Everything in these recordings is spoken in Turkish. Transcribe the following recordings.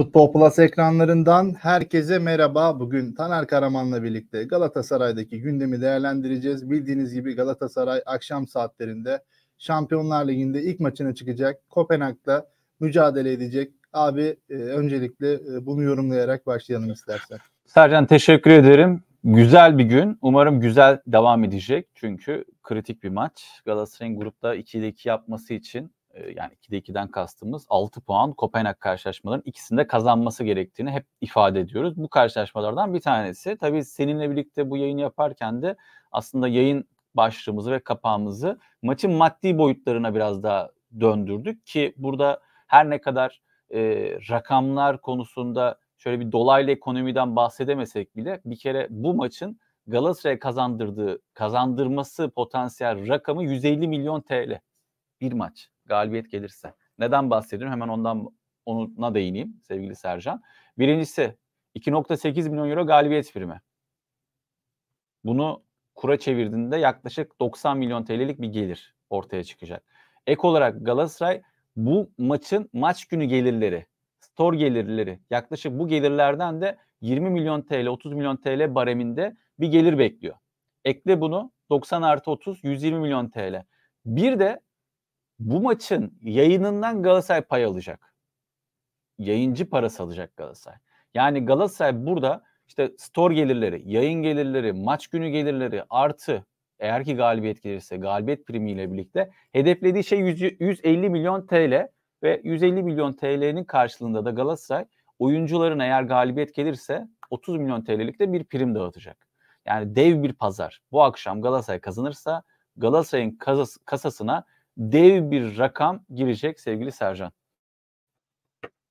Futbol Plus ekranlarından herkese merhaba. Bugün Taner Karaman'la birlikte Galatasaray'daki gündemi değerlendireceğiz. Bildiğiniz gibi Galatasaray akşam saatlerinde Şampiyonlar Ligi'nde ilk maçına çıkacak. Kopenhag'da mücadele edecek. Abi e, öncelikle e, bunu yorumlayarak başlayalım istersen. Sercan teşekkür ederim. Güzel bir gün. Umarım güzel devam edecek. Çünkü kritik bir maç. Galatasaray'ın grupta 2'de 2 yapması için yani 2'de 2'den kastımız 6 puan Kopenhag karşılaşmaların ikisinde kazanması gerektiğini hep ifade ediyoruz. Bu karşılaşmalardan bir tanesi. Tabii seninle birlikte bu yayını yaparken de aslında yayın başlığımızı ve kapağımızı maçın maddi boyutlarına biraz daha döndürdük ki burada her ne kadar e, rakamlar konusunda şöyle bir dolaylı ekonomiden bahsedemesek bile bir kere bu maçın Galatasaray'a kazandırdığı kazandırması potansiyel rakamı 150 milyon TL bir maç galibiyet gelirse. Neden bahsediyorum? Hemen ondan onuna değineyim sevgili Sercan. Birincisi 2.8 milyon euro galibiyet primi. Bunu kura çevirdiğinde yaklaşık 90 milyon TL'lik bir gelir ortaya çıkacak. Ek olarak Galatasaray bu maçın maç günü gelirleri, store gelirleri yaklaşık bu gelirlerden de 20 milyon TL, 30 milyon TL bareminde bir gelir bekliyor. Ekle bunu 90 artı 30, 120 milyon TL. Bir de bu maçın yayınından Galatasaray pay alacak. Yayıncı parası alacak Galatasaray. Yani Galatasaray burada işte store gelirleri, yayın gelirleri, maç günü gelirleri artı eğer ki galibiyet gelirse galibiyet primiyle birlikte hedeflediği şey 100, 150 milyon TL ve 150 milyon TL'nin karşılığında da Galatasaray oyuncuların eğer galibiyet gelirse 30 milyon TL'lik de bir prim dağıtacak. Yani dev bir pazar. Bu akşam Galatasaray kazanırsa Galatasaray'ın kasasına dev bir rakam girecek sevgili Sercan.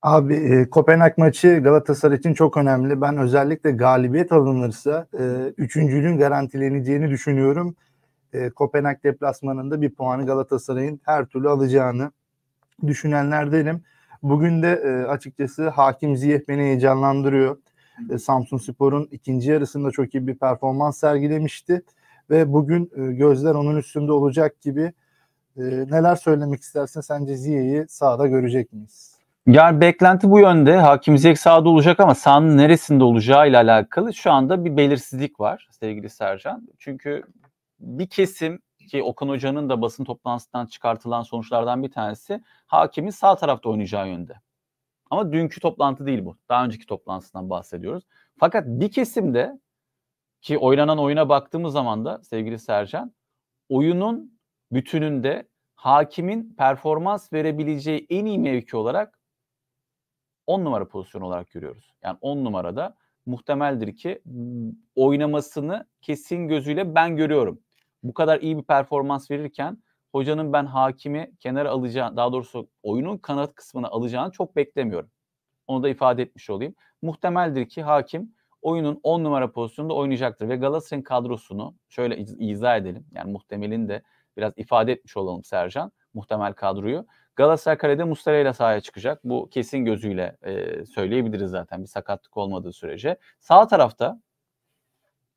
Abi e, Kopenhag maçı Galatasaray için çok önemli. Ben özellikle galibiyet alınırsa e, üçüncülüğün garantileneceğini düşünüyorum. E, Kopenhag deplasmanında bir puanı Galatasaray'ın her türlü alacağını düşünenlerdenim. Bugün de e, açıkçası Hakim Ziyeh beni heyecanlandırıyor. E, Samsun Spor'un ikinci yarısında çok iyi bir performans sergilemişti. Ve bugün e, gözler onun üstünde olacak gibi ee, neler söylemek istersin? Sence Ziye'yi sahada görecek miyiz? Yani beklenti bu yönde. Hakim Ziyek sahada olacak ama sahanın neresinde olacağı ile alakalı şu anda bir belirsizlik var sevgili Sercan. Çünkü bir kesim ki Okan Hoca'nın da basın toplantısından çıkartılan sonuçlardan bir tanesi hakimin sağ tarafta oynayacağı yönde. Ama dünkü toplantı değil bu. Daha önceki toplantısından bahsediyoruz. Fakat bir kesimde ki oynanan oyuna baktığımız zaman da sevgili Sercan oyunun bütününde hakimin performans verebileceği en iyi mevki olarak 10 numara pozisyon olarak görüyoruz. Yani 10 numarada muhtemeldir ki oynamasını kesin gözüyle ben görüyorum. Bu kadar iyi bir performans verirken hocanın ben hakimi kenara alacağını, daha doğrusu oyunun kanat kısmını alacağını çok beklemiyorum. Onu da ifade etmiş olayım. Muhtemeldir ki hakim oyunun 10 numara pozisyonunda oynayacaktır ve Galatasaray'ın kadrosunu şöyle izah edelim. Yani muhtemelin de biraz ifade etmiş olalım Sercan muhtemel kadroyu. Galatasaray Kale'de ile sahaya çıkacak. Bu kesin gözüyle e, söyleyebiliriz zaten bir sakatlık olmadığı sürece. Sağ tarafta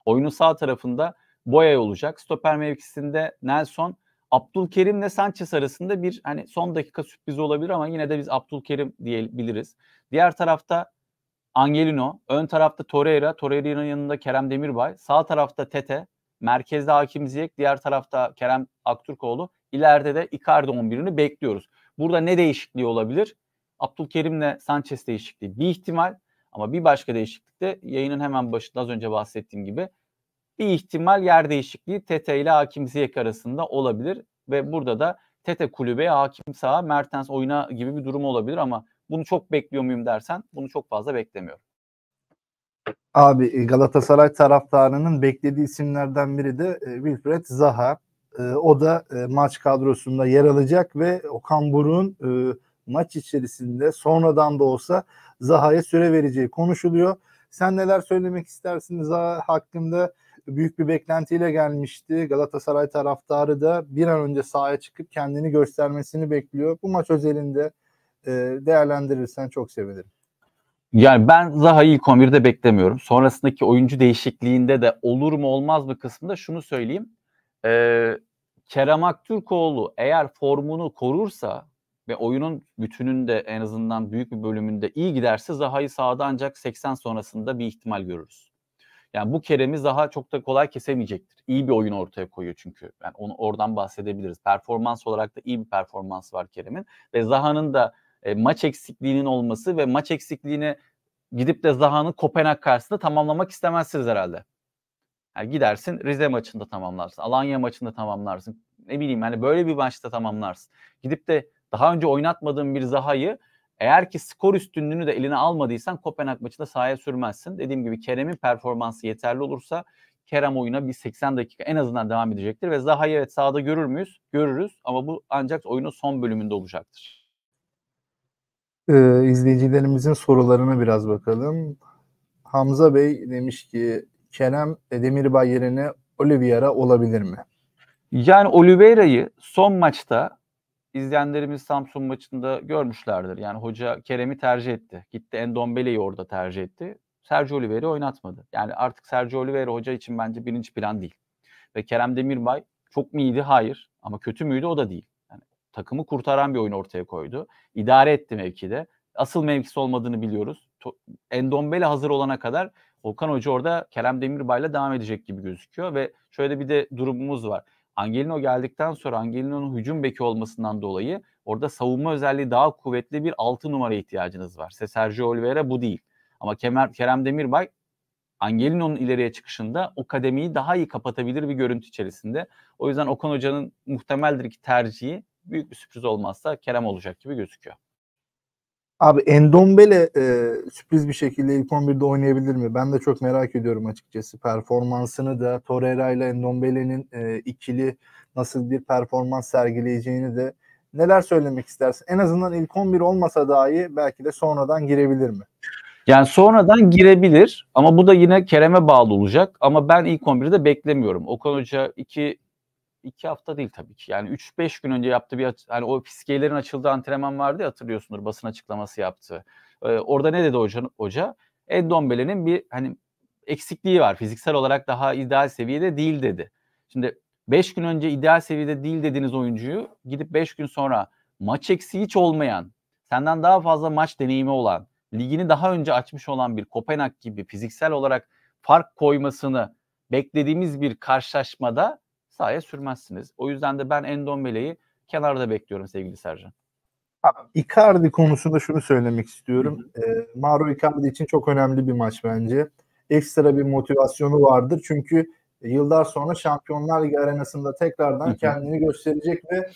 oyunu sağ tarafında Boya olacak. Stoper mevkisinde Nelson Abdülkerim ile Sanchez arasında bir hani son dakika sürpriz olabilir ama yine de biz Abdülkerim diyebiliriz. Diğer tarafta Angelino, ön tarafta Torreira, Torreira'nın yanında Kerem Demirbay, sağ tarafta Tete, Merkezde Hakim Ziyek, diğer tarafta Kerem Aktürkoğlu. İleride de Icardi 11'ini bekliyoruz. Burada ne değişikliği olabilir? Abdülkerim'le Sanchez değişikliği bir ihtimal ama bir başka değişiklik de yayının hemen başında az önce bahsettiğim gibi bir ihtimal yer değişikliği Tete ile Hakim Ziyek arasında olabilir ve burada da Tete kulübe hakim sağa Mertens oyuna gibi bir durum olabilir ama bunu çok bekliyor muyum dersen bunu çok fazla beklemiyorum. Abi e, Galatasaray taraftarının beklediği isimlerden biri de e, Wilfred Zaha. E, o da maç kadrosunda yer alacak ve Okan Buruk'un maç içerisinde sonradan da olsa Zaha'ya süre vereceği konuşuluyor. Sen neler söylemek istersiniz Zaha hakkında? Büyük bir beklentiyle gelmişti. Galatasaray taraftarı da bir an önce sahaya çıkıp kendini göstermesini bekliyor. Bu maç özelinde değerlendirirsen çok sevinirim. Yani ben Zaha'yı ilk 11'de beklemiyorum. Sonrasındaki oyuncu değişikliğinde de olur mu olmaz mı kısmında şunu söyleyeyim. Ee, Kerem Aktürkoğlu eğer formunu korursa ve oyunun bütününde en azından büyük bir bölümünde iyi giderse Zaha'yı sağda ancak 80 sonrasında bir ihtimal görürüz. Yani bu Kerem'i Zaha çok da kolay kesemeyecektir. İyi bir oyun ortaya koyuyor çünkü. Yani onu oradan bahsedebiliriz. Performans olarak da iyi bir performans var Kerem'in ve Zaha'nın da e, maç eksikliğinin olması ve maç eksikliğini gidip de Zaha'nın Kopenhag karşısında tamamlamak istemezsiniz herhalde. Yani gidersin Rize maçında tamamlarsın, Alanya maçında tamamlarsın. Ne bileyim hani böyle bir maçta tamamlarsın. Gidip de daha önce oynatmadığın bir Zaha'yı eğer ki skor üstünlüğünü de eline almadıysan Kopenhag maçında sahaya sürmezsin. Dediğim gibi Kerem'in performansı yeterli olursa Kerem oyuna bir 80 dakika en azından devam edecektir ve Zaha'yı evet sahada görür müyüz? Görürüz ama bu ancak oyunun son bölümünde olacaktır. Ee, izleyicilerimizin sorularına biraz bakalım. Hamza Bey demiş ki Kerem Demirbay yerine Oliveira olabilir mi? Yani Oliveira'yı son maçta izleyenlerimiz Samsun maçında görmüşlerdir. Yani hoca Kerem'i tercih etti. Gitti Endombele'yi orada tercih etti. Sergio Oliveira oynatmadı. Yani artık Sergio Oliveira hoca için bence birinci plan değil. Ve Kerem Demirbay çok mu iyiydi? Hayır. Ama kötü müydü? O da değil takımı kurtaran bir oyun ortaya koydu. İdare etti mevkide. Asıl mevkisi olmadığını biliyoruz. Endombele hazır olana kadar Okan Hoca orada Kerem Demirbay'la devam edecek gibi gözüküyor ve şöyle bir de durumumuz var. Angelino geldikten sonra Angelino'nun hücum beki olmasından dolayı orada savunma özelliği daha kuvvetli bir 6 numara ihtiyacınız var. Se Sergio Oliveira bu değil. Ama Kemer, Kerem Demirbay Angelino'nun ileriye çıkışında o kademeyi daha iyi kapatabilir bir görüntü içerisinde. O yüzden Okan Hoca'nın muhtemeldir ki tercihi büyük bir sürpriz olmazsa Kerem olacak gibi gözüküyor. Abi Endombele e, sürpriz bir şekilde ilk 11'de oynayabilir mi? Ben de çok merak ediyorum açıkçası. Performansını da Torreira ile Endombele'nin e, ikili nasıl bir performans sergileyeceğini de neler söylemek istersin? En azından ilk 11 olmasa dahi belki de sonradan girebilir mi? Yani sonradan girebilir ama bu da yine Kerem'e bağlı olacak. Ama ben ilk 11'i de beklemiyorum. Okan Hoca iki iki hafta değil tabii ki. Yani 3-5 gün önce yaptığı bir hani o fiskiyelerin açıldığı antrenman vardı ya hatırlıyorsunuz basın açıklaması yaptı. Ee, orada ne dedi hoca? hoca? Endombele'nin bir hani eksikliği var. Fiziksel olarak daha ideal seviyede değil dedi. Şimdi 5 gün önce ideal seviyede değil dediğiniz oyuncuyu gidip 5 gün sonra maç eksiği hiç olmayan, senden daha fazla maç deneyimi olan, ligini daha önce açmış olan bir Kopenhag gibi fiziksel olarak fark koymasını beklediğimiz bir karşılaşmada sahaya sürmezsiniz. O yüzden de ben Endombele'yi kenarda bekliyorum sevgili Sercan. Icardi konusunda şunu söylemek istiyorum. E, Mauro Icardi için çok önemli bir maç bence. Ekstra bir motivasyonu vardır. Çünkü yıllar sonra Şampiyonlar Ligi arenasında tekrardan Hı-hı. kendini gösterecek ve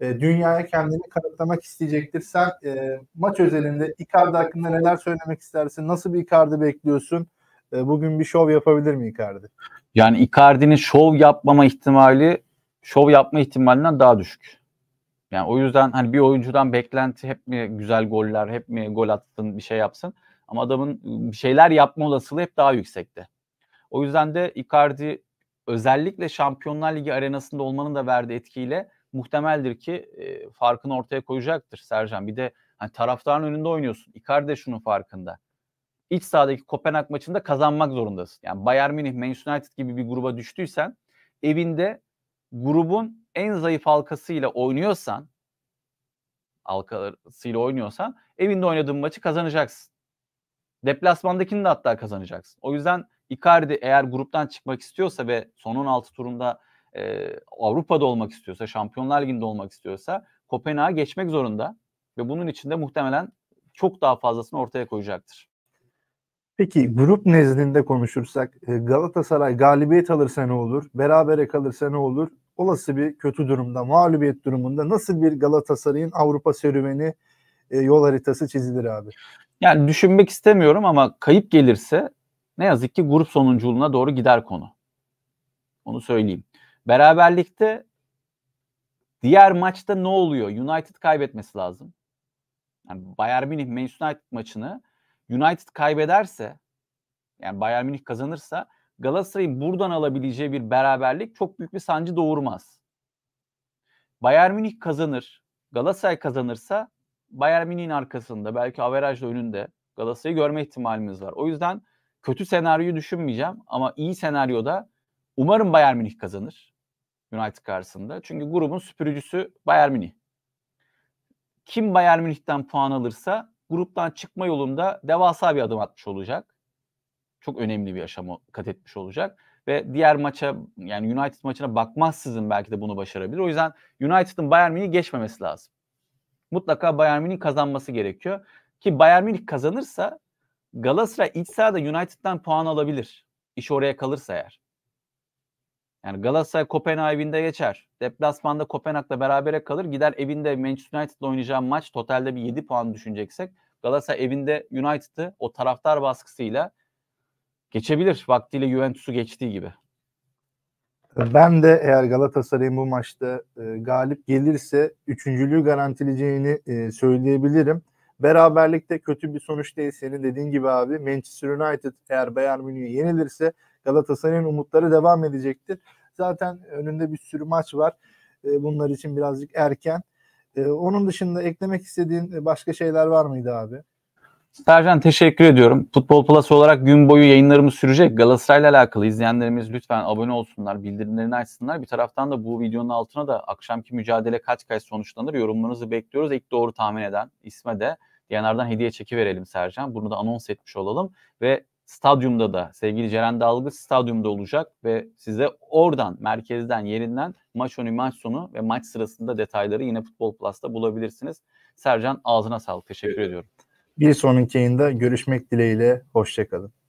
e, dünyaya kendini kanıtlamak isteyecektir. Sen e, maç özelinde Icardi hakkında neler söylemek istersin? Nasıl bir Icardi bekliyorsun? E, bugün bir şov yapabilir mi Icardi? Yani Icardi'nin şov yapmama ihtimali şov yapma ihtimalinden daha düşük. Yani o yüzden hani bir oyuncudan beklenti hep mi güzel goller, hep mi gol attın, bir şey yapsın. Ama adamın ıı, bir şeyler yapma olasılığı hep daha yüksekte. O yüzden de Icardi özellikle Şampiyonlar Ligi arenasında olmanın da verdiği etkiyle muhtemeldir ki e, farkını ortaya koyacaktır Sercan. Bir de hani taraftarın önünde oynuyorsun. Icardi de şunun farkında iç sahadaki Kopenhag maçında kazanmak zorundasın. Yani Bayern Münih, Manchester United gibi bir gruba düştüysen evinde grubun en zayıf halkasıyla oynuyorsan halkasıyla oynuyorsan evinde oynadığın maçı kazanacaksın. Deplasmandakini de hatta kazanacaksın. O yüzden Icardi eğer gruptan çıkmak istiyorsa ve sonun altı turunda e, Avrupa'da olmak istiyorsa, Şampiyonlar Ligi'nde olmak istiyorsa Kopenhag'a geçmek zorunda ve bunun için de muhtemelen çok daha fazlasını ortaya koyacaktır. Peki grup nezdinde konuşursak e, Galatasaray galibiyet alırsa ne olur? Berabere kalırsa ne olur? Olası bir kötü durumda, mağlubiyet durumunda nasıl bir Galatasaray'ın Avrupa serüveni e, yol haritası çizilir abi? Yani düşünmek istemiyorum ama kayıp gelirse ne yazık ki grup sonunculuğuna doğru gider konu. Onu söyleyeyim. Beraberlikte diğer maçta ne oluyor? United kaybetmesi lazım. Yani Bayern Münih Manchester United maçını United kaybederse yani Bayern Münih kazanırsa Galatasaray'ın buradan alabileceği bir beraberlik çok büyük bir sancı doğurmaz. Bayern Münih kazanır. Galatasaray kazanırsa Bayern Münih'in arkasında belki averajla önünde Galatasaray'ı görme ihtimalimiz var. O yüzden kötü senaryoyu düşünmeyeceğim ama iyi senaryoda umarım Bayern Münih kazanır United karşısında. Çünkü grubun süpürücüsü Bayern Münih. Kim Bayern Münih'ten puan alırsa gruptan çıkma yolunda devasa bir adım atmış olacak. Çok önemli bir aşama kat etmiş olacak ve diğer maça yani United maçına bakmazsızın belki de bunu başarabilir. O yüzden United'ın Bayern Münih'i geçmemesi lazım. Mutlaka Bayern Münih kazanması gerekiyor ki Bayern Münih kazanırsa Galatasaray iç sahada United'dan puan alabilir. İş oraya kalırsa eğer. Yani Galatasaray Kopenhag evinde geçer. Deplasmanda Kopenhag'la berabere kalır. Gider evinde Manchester United'la oynayacağım maç totalde bir 7 puan düşüneceksek Galatasaray evinde United'ı o taraftar baskısıyla geçebilir. Vaktiyle Juventus'u geçtiği gibi. Ben de eğer Galatasaray'ın bu maçta e, galip gelirse üçüncülüğü garantileyeceğini e, söyleyebilirim. Beraberlikte kötü bir sonuç değil. Senin dediğin gibi abi Manchester United eğer Bayern Münih'i yenilirse Galatasaray'ın umutları devam edecektir. Zaten önünde bir sürü maç var. E, bunlar için birazcık erken. E, onun dışında eklemek istediğin başka şeyler var mıydı abi? Sercan teşekkür ediyorum. Futbol Plus olarak gün boyu yayınlarımız sürecek. Galatasaray'la alakalı izleyenlerimiz lütfen abone olsunlar, bildirimlerini açsınlar. Bir taraftan da bu videonun altına da akşamki mücadele kaç kaç sonuçlanır yorumlarınızı bekliyoruz. İlk doğru tahmin eden isme de DNR'dan hediye çeki verelim Sercan. Bunu da anons etmiş olalım ve stadyumda da sevgili Ceren Dalgı stadyumda olacak ve size oradan merkezden yerinden maç önü maç sonu ve maç sırasında detayları yine Futbol Plus'ta bulabilirsiniz. Sercan ağzına sağlık. Teşekkür evet. ediyorum. Bir sonraki yayında görüşmek dileğiyle. Hoşçakalın.